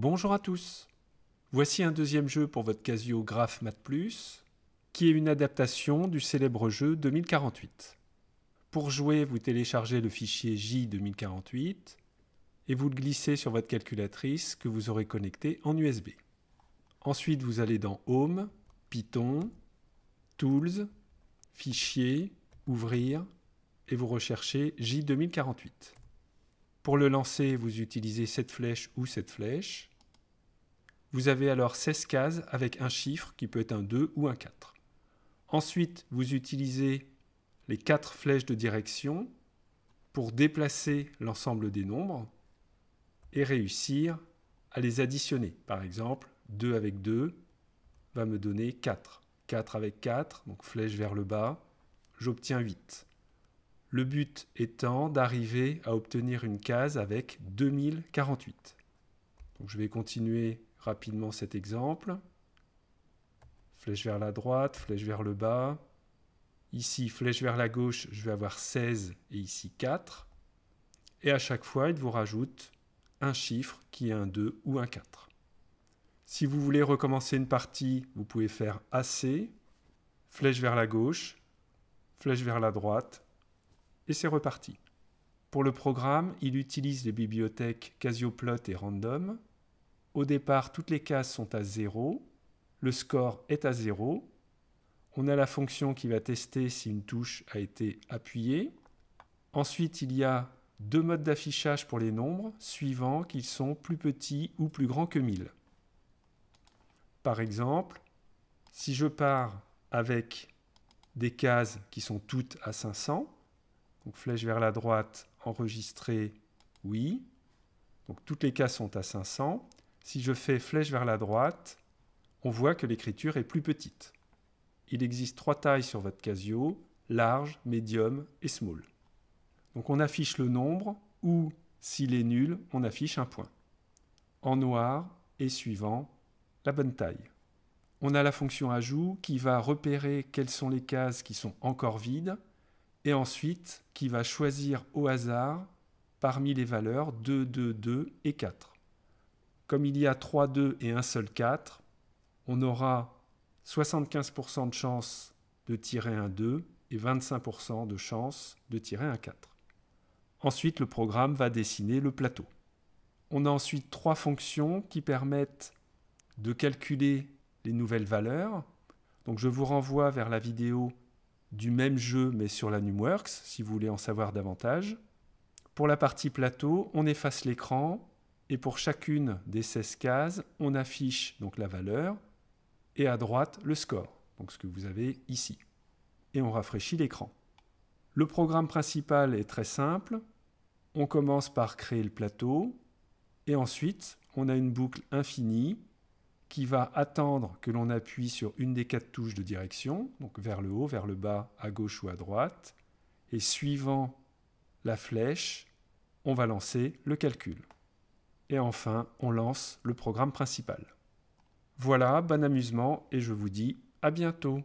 Bonjour à tous. Voici un deuxième jeu pour votre Casio Graph Plus, qui est une adaptation du célèbre jeu 2048. Pour jouer, vous téléchargez le fichier J2048 et vous le glissez sur votre calculatrice que vous aurez connectée en USB. Ensuite, vous allez dans Home, Python, Tools, Fichier, Ouvrir, et vous recherchez J2048. Pour le lancer, vous utilisez cette flèche ou cette flèche. Vous avez alors 16 cases avec un chiffre qui peut être un 2 ou un 4. Ensuite, vous utilisez les 4 flèches de direction pour déplacer l'ensemble des nombres et réussir à les additionner. Par exemple, 2 avec 2 va me donner 4. 4 avec 4, donc flèche vers le bas, j'obtiens 8 le but étant d'arriver à obtenir une case avec 2048. je vais continuer rapidement cet exemple. Flèche vers la droite, flèche vers le bas. Ici, flèche vers la gauche, je vais avoir 16 et ici 4. Et à chaque fois, il vous rajoute un chiffre qui est un 2 ou un 4. Si vous voulez recommencer une partie, vous pouvez faire AC, flèche vers la gauche, flèche vers la droite, et c'est reparti. Pour le programme, il utilise les bibliothèques Casioplot et Random. Au départ, toutes les cases sont à 0, le score est à 0. On a la fonction qui va tester si une touche a été appuyée. Ensuite, il y a deux modes d'affichage pour les nombres, suivant qu'ils sont plus petits ou plus grands que 1000. Par exemple, si je pars avec des cases qui sont toutes à 500, flèche vers la droite, enregistrer, oui. Donc toutes les cases sont à 500. Si je fais flèche vers la droite, on voit que l'écriture est plus petite. Il existe trois tailles sur votre Casio, large, médium et small. Donc on affiche le nombre ou, s'il est nul, on affiche un point. En noir et suivant, la bonne taille. On a la fonction ajout qui va repérer quelles sont les cases qui sont encore vides et ensuite qui va choisir au hasard parmi les valeurs 2, 2, 2 et 4. Comme il y a 3, 2 et un seul 4, on aura 75% de chance de tirer un 2 et 25% de chance de tirer un 4. Ensuite, le programme va dessiner le plateau. On a ensuite trois fonctions qui permettent de calculer les nouvelles valeurs. Donc je vous renvoie vers la vidéo du même jeu mais sur la Numworks, si vous voulez en savoir davantage. Pour la partie plateau, on efface l'écran et pour chacune des 16 cases, on affiche donc la valeur et à droite le score, donc ce que vous avez ici. Et on rafraîchit l'écran. Le programme principal est très simple. On commence par créer le plateau et ensuite on a une boucle infinie qui va attendre que l'on appuie sur une des quatre touches de direction, donc vers le haut, vers le bas, à gauche ou à droite, et suivant la flèche, on va lancer le calcul. Et enfin, on lance le programme principal. Voilà, bon amusement et je vous dis à bientôt.